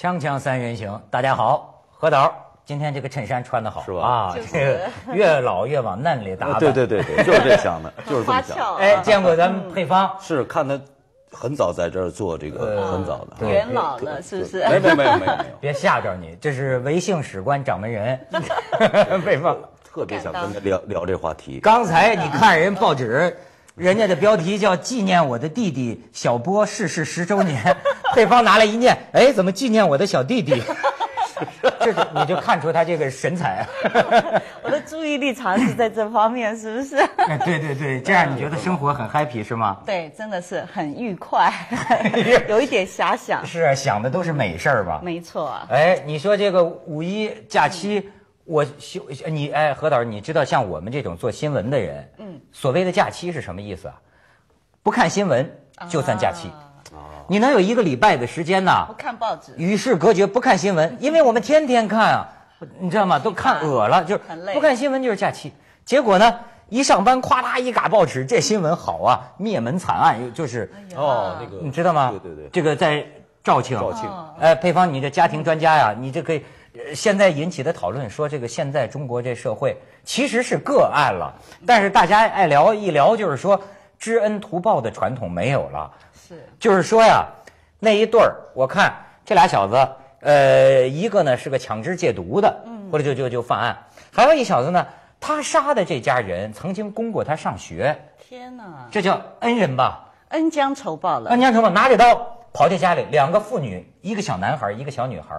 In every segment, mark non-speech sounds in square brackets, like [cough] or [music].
锵锵三人行，大家好，何导，今天这个衬衫穿的好，是吧？啊，这个越老越往嫩里打扮，对对对对，就是这想的，[laughs] 就是花俏。哎，见过咱们配方？是看他很早在这儿做这个，很早的元老了，是不是？没有没有没有，[laughs] 别吓着你，这是维幸史官掌门人，配 [laughs] 方特别想跟他聊聊这话题。刚才你看人报纸。人家的标题叫“纪念我的弟弟小波逝世十周年”，[laughs] 对方拿来一念，哎，怎么纪念我的小弟弟？[laughs] 这就你就看出他这个神采。[laughs] 我的注意力长是在这方面，是不是？对对对，这样你觉得生活很 happy 是吗？对，真的是很愉快，有一点遐想。是啊，想的都是美事儿吧？没错。哎，你说这个五一假期。我你哎，何导，你知道像我们这种做新闻的人，嗯，所谓的假期是什么意思啊？不看新闻就算假期，你能有一个礼拜的时间呢？不看报纸，与世隔绝，不看新闻，[laughs] 因为我们天天看啊，你知道吗？都看饿了，就是不看新闻就是假期。结果呢，一上班，咵啦一嘎报纸，这新闻好啊，灭门惨案就是哦那个，你知道吗？对对对，这个在肇庆，哎，配方，你这家庭专家呀，你这可以。现在引起的讨论说，这个现在中国这社会其实是个案了，但是大家爱聊一聊，就是说知恩图报的传统没有了。是，就是说呀，那一对儿，我看这俩小子，呃，一个呢是个抢支戒毒的，或者就就就犯案，还有一小子呢，他杀的这家人曾经供过他上学。天哪！这叫恩人吧？恩将仇报了。恩将仇报，拿着刀跑去家里，两个妇女，一个小男孩，一个小女孩。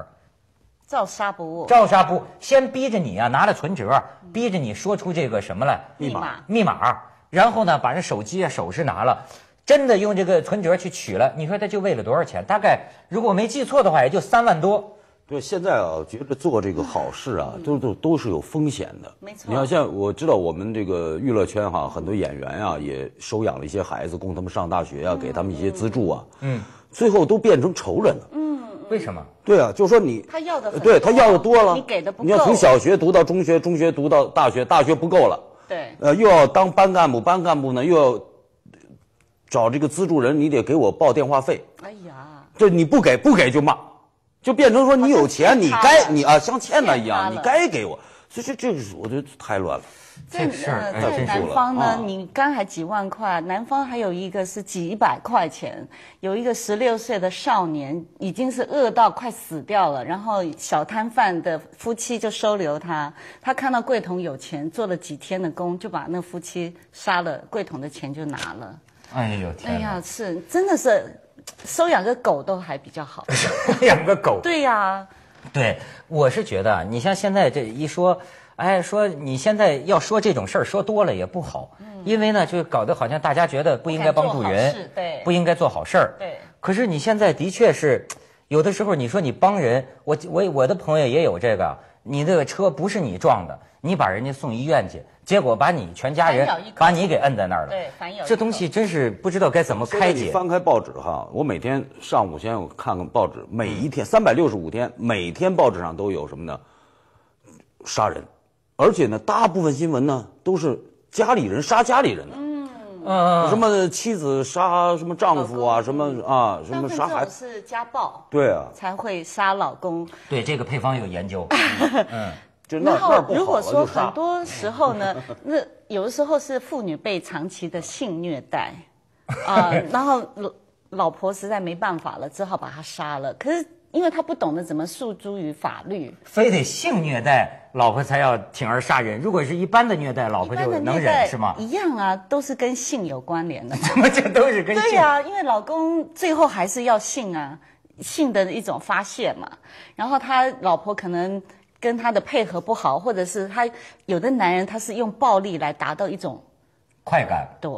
照杀不误，照杀不先逼着你啊，拿了存折，逼着你说出这个什么来密码密码，然后呢，把这手机啊首饰拿了，真的用这个存折去取了。你说他就为了多少钱？大概如果我没记错的话，也就三万多。对，现在啊，觉得做这个好事啊，都都都是有风险的。没错，你看，像我知道我们这个娱乐圈哈，很多演员啊也收养了一些孩子，供他们上大学啊，给他们一些资助啊，嗯，最后都变成仇人了。嗯。为什么？对啊，就是说你他要的，对他要的多了，你给的不够。你要从小学读到中学，中学读到大学，大学不够了。对，呃，又要当班干部，班干部呢又要找这个资助人，你得给我报电话费。哎呀，就你不给不给就骂，就变成说你有钱你该你啊像欠他一样，你该给我。所以这这个我觉得太乱了。在呃，在南方呢，你刚还几万块，南方还有一个是几百块钱，有一个十六岁的少年已经是饿到快死掉了，然后小摊贩的夫妻就收留他，他看到桂桐有钱，做了几天的工，就把那夫妻杀了，桂桐的钱就拿了。哎呦天！哎呀，是真的是，收养个狗都还比较好，[laughs] 养个狗。对呀，对，我是觉得你像现在这一说。哎，说你现在要说这种事儿，说多了也不好，因为呢，就搞得好像大家觉得不应该帮助人，对，不应该做好事儿，对。可是你现在的确是，有的时候你说你帮人，我我我的朋友也有这个，你这个车不是你撞的，你把人家送医院去，结果把你全家人把你给摁在那儿了，对，这东西真是不知道该怎么开解。翻开报纸哈，我每天上午先看看报纸，每一天三百六十五天，每天报纸上都有什么呢？杀人。而且呢，大部分新闻呢都是家里人杀家里人，嗯嗯，什么妻子杀什么丈夫啊，什么啊什么孩子是家暴对啊，才会杀老公。对这个配方有研究，[laughs] 嗯，然后如果说很多时候呢，那有的时候是妇女被长期的性虐待，[laughs] 啊，然后老老婆实在没办法了，只好把他杀了。可是。因为他不懂得怎么诉诸于法律，非得性虐待老婆才要铤而杀人。如果是一般的虐待，老婆就能忍是吗？一样啊，都是跟性有关联的，[laughs] 怎么就都是跟？性？对呀，因为老公最后还是要性啊，性的一种发泄嘛。然后他老婆可能跟他的配合不好，或者是他有的男人他是用暴力来达到一种快感，对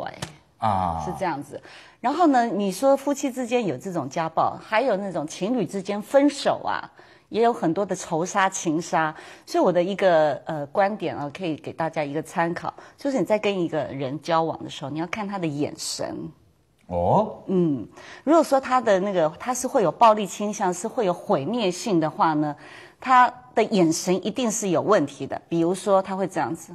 啊，是这样子。然后呢？你说夫妻之间有这种家暴，还有那种情侣之间分手啊，也有很多的仇杀、情杀。所以我的一个呃观点啊，可以给大家一个参考，就是你在跟一个人交往的时候，你要看他的眼神。哦，嗯，如果说他的那个他是会有暴力倾向，是会有毁灭性的话呢，他的眼神一定是有问题的。比如说他会这样子。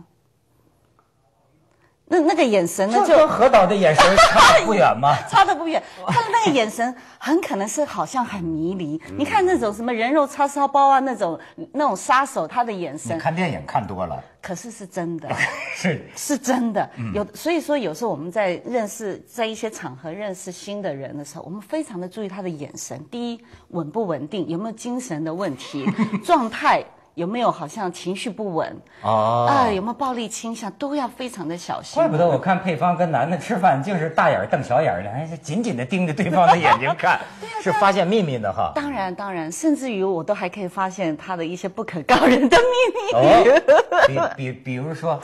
那那个眼神呢？就跟何导的眼神 [laughs] 差不远吗？[laughs] 差的不远，他的那个眼神很可能是好像很迷离。你看那种什么人肉叉烧包啊，那种那种杀手，他的眼神。看电影看多了。可是是真的，[laughs] 是是真的。有所以说，有时候我们在认识在一些场合认识新的人的时候，我们非常的注意他的眼神。第一，稳不稳定，有没有精神的问题，状态。有没有好像情绪不稳啊？有没有暴力倾向，都要非常的小心。怪不得我看配方跟男的吃饭，净是大眼瞪小眼的，还是紧紧的盯着对方的眼睛看，[laughs] 是发现秘密的哈。当然当然，甚至于我都还可以发现他的一些不可告人的秘密。比比，比如说，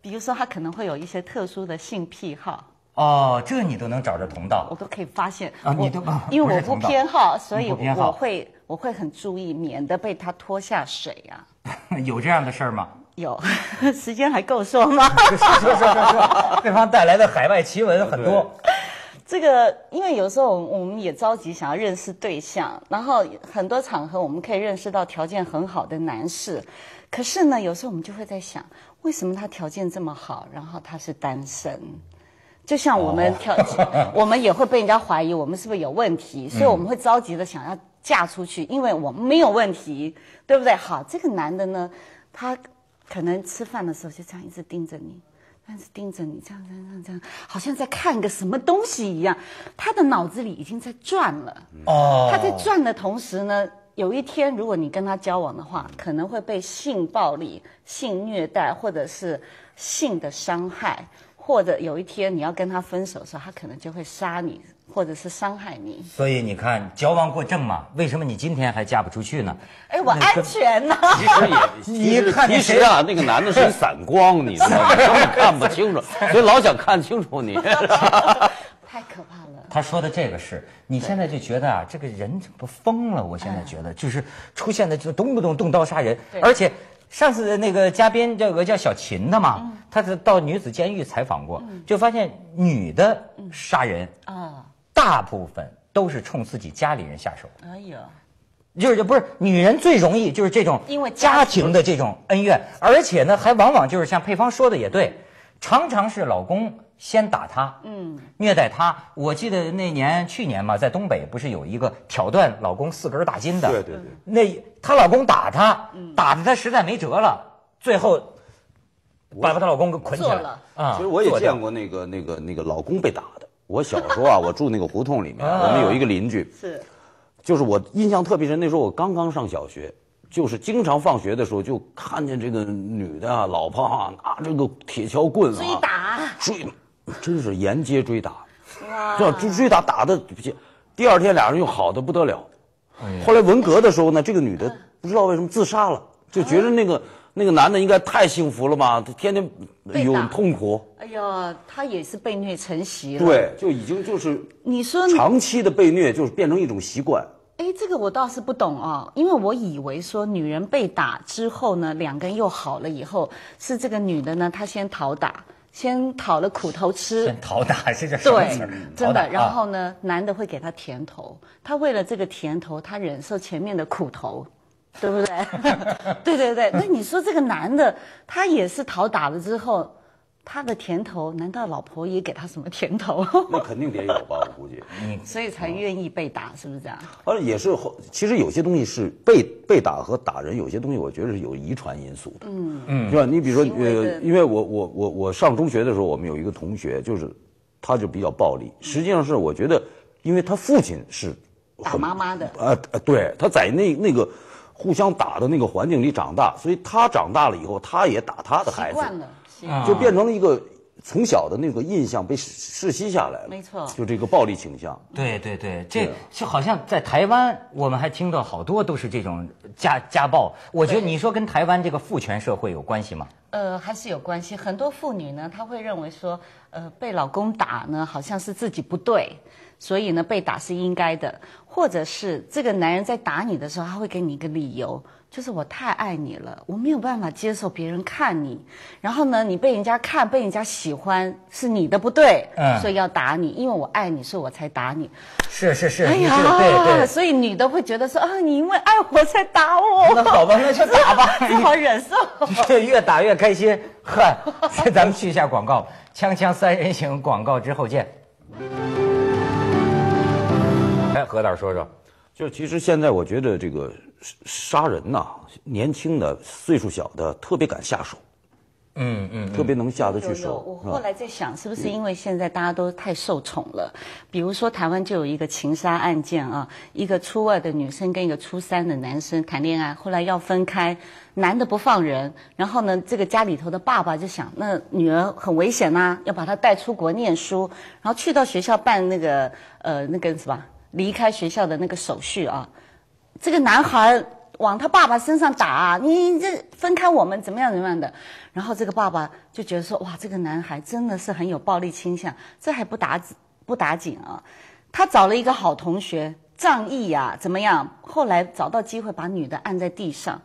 比如说他可能会有一些特殊的性癖好。哦，这你都能找着同道，我都可以发现。啊，你都因为我不偏好，所以我会。我会很注意，免得被他拖下水啊！[laughs] 有这样的事儿吗？有，[laughs] 时间还够说吗？说说说说，[laughs] 对方带来的海外奇闻很多。这个，因为有时候我们也着急想要认识对象，然后很多场合我们可以认识到条件很好的男士。可是呢，有时候我们就会在想，为什么他条件这么好，然后他是单身？就像我们跳，我们也会被人家怀疑我们是不是有问题，所以我们会着急的想要。嫁出去，因为我们没有问题，对不对？好，这个男的呢，他可能吃饭的时候就这样一直盯着你，但是盯着你这样这样这样，好像在看个什么东西一样。他的脑子里已经在转了，哦，他在转的同时呢，有一天如果你跟他交往的话，可能会被性暴力、性虐待，或者是性的伤害，或者有一天你要跟他分手的时候，他可能就会杀你。或者是伤害你，所以你看，矫枉过正嘛。为什么你今天还嫁不出去呢？哎，我安全呢。[laughs] 其实你看，其实啊，那个男的是散光，你知道吗？[laughs] 看不清楚，所以老想看清楚你。[laughs] 太可怕了。他说的这个是，你现在就觉得啊，这个人怎么都疯了？我现在觉得就是出现的就动不动动刀杀人，而且上次那个嘉宾叫个叫小琴的嘛，她是到女子监狱采访过，就发现女的杀人啊。大部分都是冲自己家里人下手。哎呀。就是不是女人最容易就是这种因为家庭的这种恩怨，而且呢还往往就是像配方说的也对，常常是老公先打她，嗯，虐待她。我记得那年去年嘛，在东北不是有一个挑断老公四根大筋的？对对对。那她老公打她，打的她实在没辙了，最后，把把她老公给捆起来了。啊，其实我也见过那个那个那个老公被打的。我小时候啊，我住那个胡同里面，我们有一个邻居，是，就是我印象特别深。那时候我刚刚上小学，就是经常放学的时候就看见这个女的啊，老胖啊，拿这个铁锹棍子追打，追，真是沿街追打，哇！这追追打打的，第二天俩人又好的不得了。后来文革的时候呢，这个女的不知道为什么自杀了，就觉得那个。那个男的应该太幸福了吧？他天天有痛苦。哎呦，他也是被虐成习了。对，就已经就是你说长期的被虐，就是变成一种习惯。哎，这个我倒是不懂哦，因为我以为说女人被打之后呢，两个人又好了以后，是这个女的呢，她先讨打，先讨了苦头吃。先讨打，现在什么词对，真的。然后呢，男的会给她甜头，她为了这个甜头，她忍受前面的苦头。对不对？[laughs] 对对对，那你说这个男的，他也是讨打了之后，他的甜头，难道老婆也给他什么甜头？[laughs] 那肯定得有吧，我估计。嗯。[laughs] 所以才愿意被打，是不是这样？而也是。其实有些东西是被被打和打人，有些东西我觉得是有遗传因素的。嗯嗯。是吧？你比如说，呃，因为我我我我上中学的时候，我们有一个同学，就是他就比较暴力。实际上是我觉得，因为他父亲是打妈妈的。呃呃，对，他在那那个。互相打的那个环境里长大，所以他长大了以后，他也打他的孩子，就变成了一个从小的那个印象被世袭下来了。没错，就这个暴力倾向。对对对，这就好像在台湾，我们还听到好多都是这种家家暴。我觉得你说跟台湾这个父权社会有关系吗？呃，还是有关系。很多妇女呢，她会认为说，呃，被老公打呢，好像是自己不对。所以呢，被打是应该的，或者是这个男人在打你的时候，他会给你一个理由，就是我太爱你了，我没有办法接受别人看你，然后呢，你被人家看，被人家喜欢是你的不对，嗯，所以要打你，因为我爱你，所以我才打你。是是是，哎呀，对对。所以女的会觉得说，啊，你因为爱我才打我。那好吧，那就打吧，不 [laughs] 好忍受。越越打越开心，嗨，咱们去一下广告，锵锵三人行广告之后见。何这说说，就其实现在我觉得这个杀人呐，年轻的岁数小的特别敢下手，嗯嗯，特别能下得去手。我后来在想，是不是因为现在大家都太受宠了？比如说台湾就有一个情杀案件啊，一个初二的女生跟一个初三的男生谈恋爱，后来要分开，男的不放人，然后呢，这个家里头的爸爸就想，那女儿很危险呐，要把她带出国念书，然后去到学校办那个呃那个什么。离开学校的那个手续啊，这个男孩往他爸爸身上打，你这分开我们怎么样怎么样的？然后这个爸爸就觉得说，哇，这个男孩真的是很有暴力倾向，这还不打不打紧啊！他找了一个好同学，仗义呀，怎么样？后来找到机会把女的按在地上。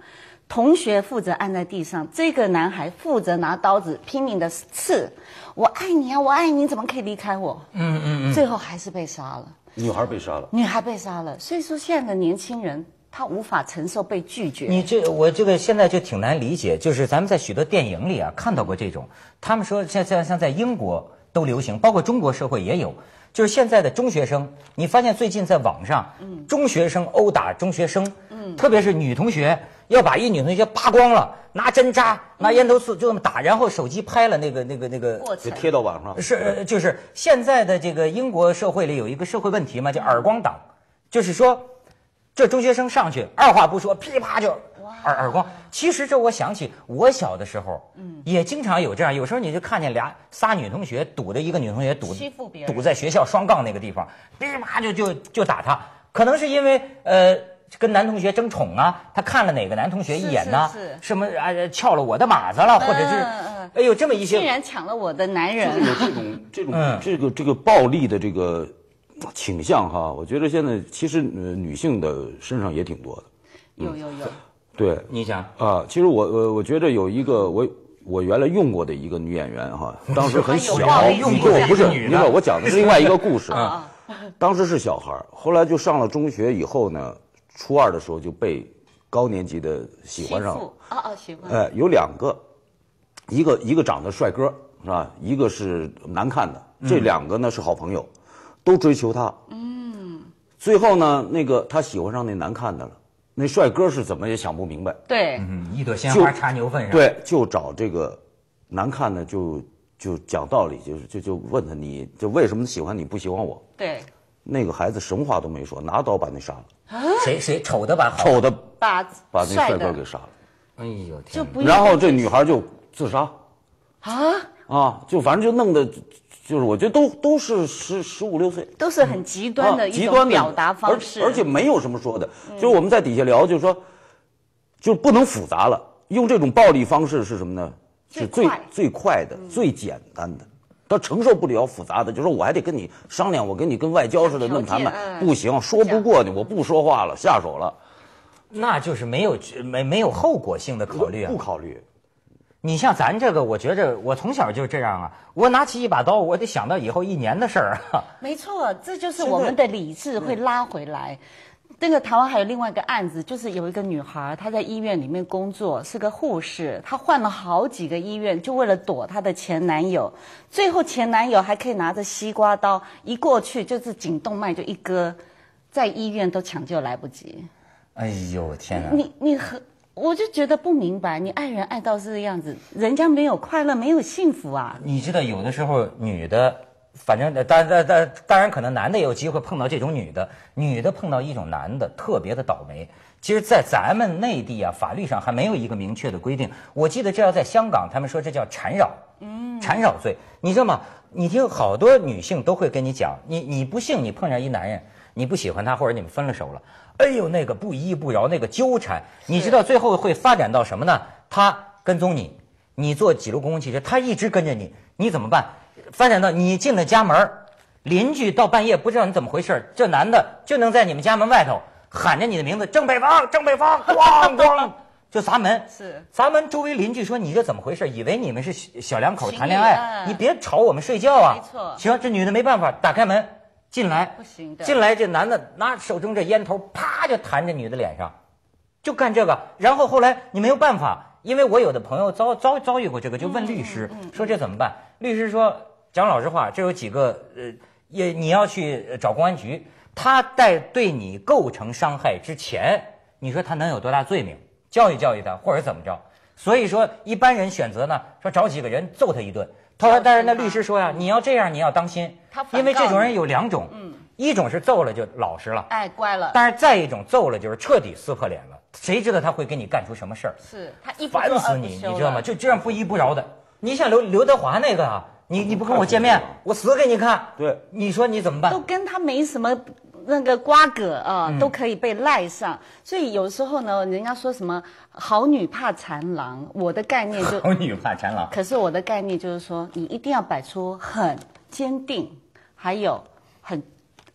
同学负责按在地上，这个男孩负责拿刀子拼命的刺。我爱你啊，我爱你，怎么可以离开我？嗯嗯嗯。最后还是被杀了。女孩被杀了。女孩被杀了。所以说，现在的年轻人他无法承受被拒绝。你这我这个现在就挺难理解，就是咱们在许多电影里啊看到过这种，他们说像像像在英国都流行，包括中国社会也有。就是现在的中学生，你发现最近在网上，嗯，中学生殴打中学生，嗯，特别是女同学。要把一女同学扒光了，拿针扎，拿烟头刺，就那么打，然后手机拍了那个那个那个，就贴到网上。是，就是现在的这个英国社会里有一个社会问题嘛，叫耳光党，就是说，这中学生上去二话不说，噼啪就耳耳光。其实这我想起我小的时候，嗯，也经常有这样，有时候你就看见俩仨女同学堵着一个女同学堵，欺负别人，堵在学校双杠那个地方，噼啪就就就打她。可能是因为呃。跟男同学争宠啊，他看了哪个男同学一眼呢？什么啊，翘了我的马子了，或者是哎呦，这么一些，竟然抢了我的男人，有这种 [laughs] 这种这个这个暴力的这个倾向哈？我觉得现在其实呃，女性的身上也挺多的，有有有，对，你想啊，其实我我我觉得有一个我我原来用过的一个女演员哈，[laughs] 当时很小，用过不是，你知我讲的是另外一个故事 [laughs] 啊，当时是小孩儿，后来就上了中学以后呢。初二的时候就被高年级的喜欢上了。哦哦，喜欢。哎，有两个，一个一个长得帅哥是吧？一个是难看的，这两个呢是好朋友，都追求他。嗯。最后呢，那个他喜欢上那难看的了。那帅哥是怎么也想不明白。对。一朵鲜花插牛粪上。对，就找这个难看的，就就讲道理，就是就就问他，你就为什么喜欢你，不喜欢我？对。那个孩子什么话都没说，拿刀把那杀了。谁谁丑的把丑的把把那帅哥给杀了。哎呦天！然后这女孩就自杀。啊啊！就反正就弄得，就是我觉得都都是十十五六岁，都是很极端的极端表达方式，而且没有什么说的。就是我们在底下聊，就是说，就不能复杂了。用这种暴力方式是什么呢？是最最快的、最简单的。他承受不了复杂的，就说我还得跟你商量，我跟你跟外交似的论坛谈判，不行，说不过你，我不说话了，下手了，那就是没有没没有后果性的考虑啊，不考虑。你像咱这个，我觉着我从小就这样啊，我拿起一把刀，我得想到以后一年的事儿啊。没错，这就是我们的理智会拉回来。那个台湾还有另外一个案子，就是有一个女孩，她在医院里面工作，是个护士，她换了好几个医院，就为了躲她的前男友。最后前男友还可以拿着西瓜刀一过去，就是颈动脉就一割，在医院都抢救来不及。哎呦，天哪！你你和我就觉得不明白，你爱人爱到是这样子，人家没有快乐，没有幸福啊。你知道，有的时候女的。反正，但但但当然，可能男的也有机会碰到这种女的，女的碰到一种男的，特别的倒霉。其实，在咱们内地啊，法律上还没有一个明确的规定。我记得这要在香港，他们说这叫缠绕，嗯，缠绕罪。你知道吗？你听，好多女性都会跟你讲，你你不幸你碰上一男人，你不喜欢他，或者你们分了手了，哎呦，那个不依不饶，那个纠缠。你知道最后会发展到什么呢？他跟踪你，你坐几路公共汽车，他一直跟着你，你怎么办？发展到你进了家门，邻居到半夜不知道你怎么回事这男的就能在你们家门外头喊着你的名字“正北方，正北方”，[laughs] 咣咣就砸门。是，砸门。周围邻居说：“你这怎么回事？以为你们是小两口谈恋爱，你别吵我们睡觉啊！”没错。行，这女的没办法，打开门进来。不行的。进来，这男的拿手中这烟头啪就弹这女的脸上，就干这个。然后后来你没有办法，因为我有的朋友遭遭遭遇过这个，就问律师说：“这怎么办？”律师说。讲老实话，这有几个呃，也你要去找公安局，他在对你构成伤害之前，你说他能有多大罪名？教育教育他，或者怎么着？所以说一般人选择呢，说找几个人揍他一顿。他说，但是那律师说呀，你要这样你要当心，他因为这种人有两种，嗯，一种是揍了就老实了，哎，乖了。但是再一种揍了就是彻底撕破脸了，谁知道他会给你干出什么事儿？是他一烦死你，你知道吗？就这样不依不饶的。你像刘刘德华那个。你你不跟我见面，我死给你看。对，你说你怎么办？都跟他没什么那个瓜葛啊，都可以被赖上。所以有时候呢，人家说什么“好女怕缠郎”，我的概念就“好女怕缠郎”。可是我的概念就是说，你一定要摆出很坚定，还有很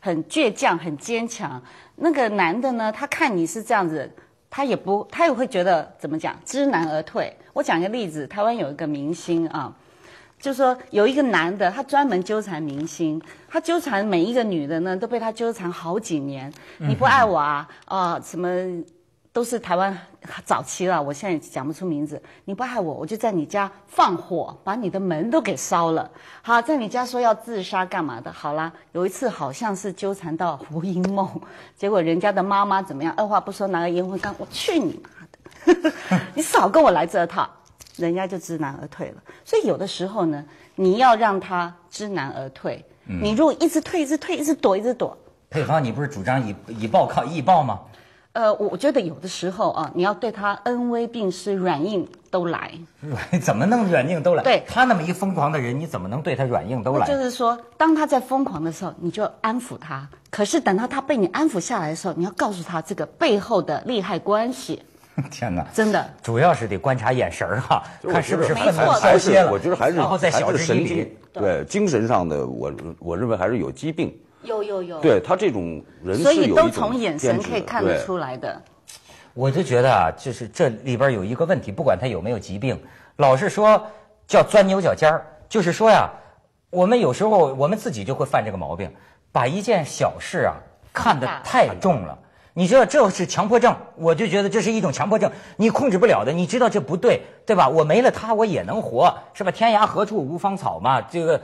很倔强、很坚强。那个男的呢，他看你是这样子，他也不他也会觉得怎么讲，知难而退。我讲一个例子，台湾有一个明星啊。就说有一个男的，他专门纠缠明星，他纠缠每一个女的呢，都被他纠缠好几年。你不爱我啊？哦，什么都是台湾早期了，我现在讲不出名字。你不爱我，我就在你家放火，把你的门都给烧了。好，在你家说要自杀干嘛的？好啦，有一次好像是纠缠到胡因梦，[laughs] 结果人家的妈妈怎么样？二话不说拿个烟灰缸，我去你妈的！[laughs] 你少跟我来这套。人家就知难而退了，所以有的时候呢，你要让他知难而退。你如果一直退，一直退，一直躲，一直躲。佩芳，你不是主张以以暴抗易暴吗？呃，我觉得有的时候啊，你要对他恩威并施，软硬都来。[laughs] 怎么能软硬都来？对，他那么一疯狂的人，你怎么能对他软硬都来？就是说，当他在疯狂的时候，你就安抚他；，可是等到他被你安抚下来的时候，你要告诉他这个背后的利害关系。[laughs] 天哪，真的，主要是得观察眼神哈，看是不是太过操了。我觉得还是然后再小之以理，对精神上的，我我认为还是有疾病。有有有，对他这种人，所以都从眼神可以看得出来的。我就觉得啊，就是这里边有一个问题，不管他有没有疾病，老是说叫钻牛角尖儿，就是说呀，我们有时候我们自己就会犯这个毛病，把一件小事啊看得太重了。你知道这是强迫症，我就觉得这是一种强迫症，你控制不了的。你知道这不对，对吧？我没了他，我也能活，是吧？天涯何处无芳草嘛。这个，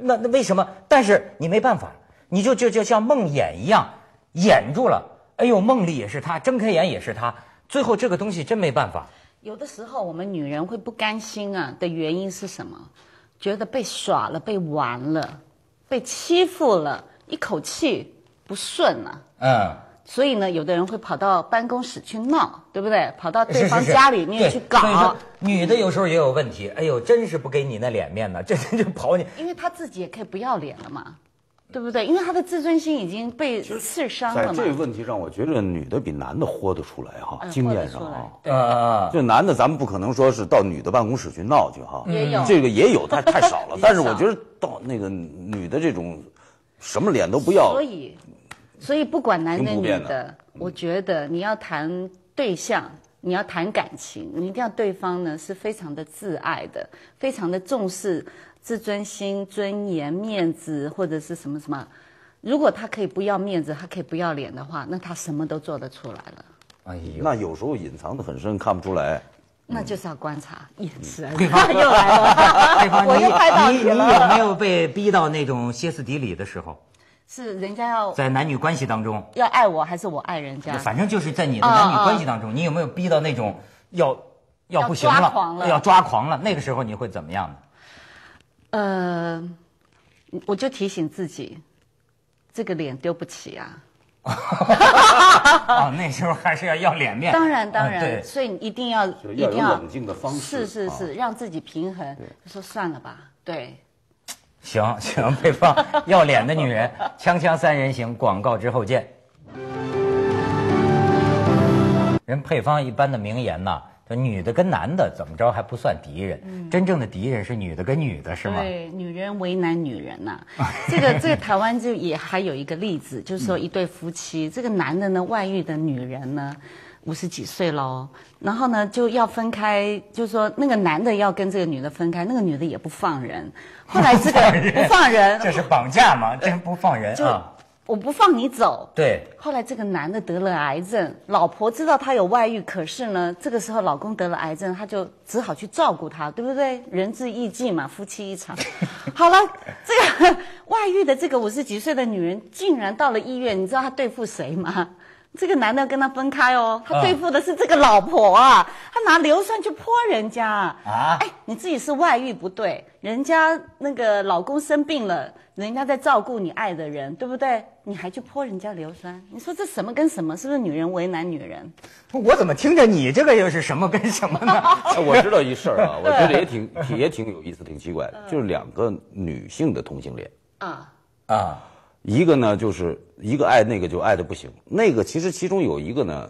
那那为什么？但是你没办法，你就就就像梦魇一样魇住了。哎呦，梦里也是他，睁开眼也是他，最后这个东西真没办法。有的时候我们女人会不甘心啊的原因是什么？觉得被耍了，被玩了，被欺负了，一口气不顺了。嗯。所以呢，有的人会跑到办公室去闹，对不对？跑到对方家里面去搞。女的有时候也有问题，哎呦，真是不给你那脸面呢，这就跑你。因为她自己也可以不要脸了嘛，对不对？因为她的自尊心已经被刺伤了嘛。在问题上，我觉得女的比男的豁得出来哈，经验上啊。对，就男的，咱们不可能说是到女的办公室去闹去哈。也有这个也有，太太少了。[laughs] 但是我觉得到那个女的这种，什么脸都不要。所以。所以不管男的女的，我觉得你要谈对象，你要谈感情，你一定要对方呢是非常的自爱的，非常的重视自尊心、尊严、面子或者是什么什么。如果他可以不要面子，他可以不要脸的话，那他什么都做得出来了。哎呦，那有时候隐藏的很深，看不出来。那就是要观察，眼子 [laughs] 又来了。对方，[laughs] 你你你有没有被逼到那种歇斯底里的时候？是人家要在男女关系当中，要爱我还是我爱人家？反正就是在你的男女关系当中，你有没有逼到那种要要不行了，要抓狂了？那个时候你会怎么样呢？呃，我就提醒自己，这个脸丢不起啊。啊，[laughs] 那时候还是要要脸面。当然，当然，所以你一定要要有冷静的方式，是是是，让自己平衡，就说算了吧，对。行行，配 [laughs] 方要脸的女人，锵锵三人行，广告之后见。人配方一般的名言呐，说女的跟男的怎么着还不算敌人，真正的敌人是女的跟女的是吗？对，女人为难女人呐。这个这个台湾就也还有一个例子，就是说一对夫妻，这个男的呢外遇的女人呢。五十几岁喽，然后呢就要分开，就是说那个男的要跟这个女的分开，那个女的也不放人。后来这个不放人，这是绑架嘛？真不放人啊？我不放你走。对。后来这个男的得了癌症，老婆知道他有外遇，可是呢，这个时候老公得了癌症，他就只好去照顾他，对不对？仁至义尽嘛，夫妻一场。[laughs] 好了，这个外遇的这个五十几岁的女人，竟然到了医院，你知道她对付谁吗？这个男的跟他分开哦，他对付的是这个老婆啊，他拿硫酸去泼人家啊！哎，你自己是外遇不对，人家那个老公生病了，人家在照顾你爱的人，对不对？你还去泼人家硫酸？你说这什么跟什么？是不是女人为难女人？我怎么听着你这个又是什么跟什么呢？[laughs] 我知道一事儿啊，[laughs] 我觉得也挺挺也挺有意思，挺奇怪，就是两个女性的同性恋啊啊。一个呢，就是一个爱那个就爱的不行，那个其实其中有一个呢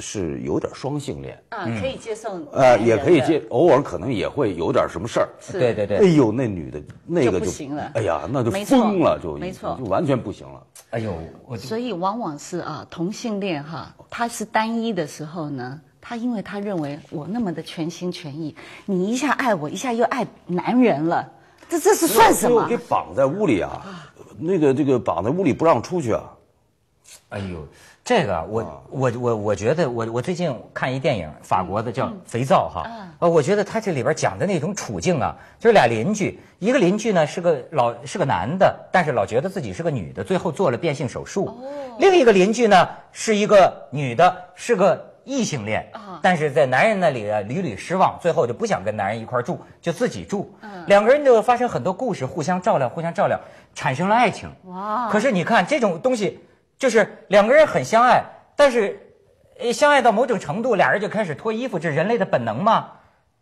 是有点双性恋啊，可以接送呃，也可以接，偶尔可能也会有点什么事儿，对对对，哎呦，那女的，那个就行了，哎呀，那就疯了，就没错，就完全不行了，哎呦，所以往往是啊，同性恋哈，他是单一的时候呢，他因为他认为我那么的全心全意，你一下爱我，一下又爱男人了，这这是算什么？给绑在屋里啊。那个这个绑在屋里不让出去啊！哎呦，这个我我我我觉得我我最近看一电影，法国的叫《肥皂》哈，呃，我觉得他这里边讲的那种处境啊，就是俩邻居，一个邻居呢是个老是个男的，但是老觉得自己是个女的，最后做了变性手术；另一个邻居呢是一个女的，是个。异性恋但是在男人那里啊屡屡失望，最后就不想跟男人一块住，就自己住。两个人就发生很多故事，互相照料，互相照料，产生了爱情。哇！可是你看这种东西，就是两个人很相爱，但是，相爱到某种程度，俩人就开始脱衣服，这是人类的本能嘛。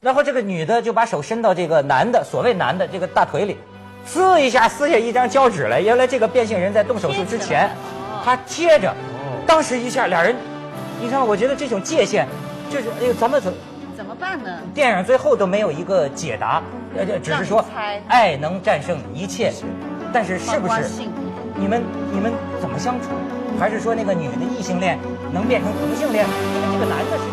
然后这个女的就把手伸到这个男的所谓男的这个大腿里，撕一下撕下一张胶纸来。原来这个变性人在动手术之前，他贴着，当时一下俩人。你看，我觉得这种界限，就是哎呦，咱们怎怎么办呢？电影最后都没有一个解答，呃，只是说爱能战胜一切，但是是不是你们你们怎么相处？还是说那个女的异性恋能变成同性恋？因为这个男的是。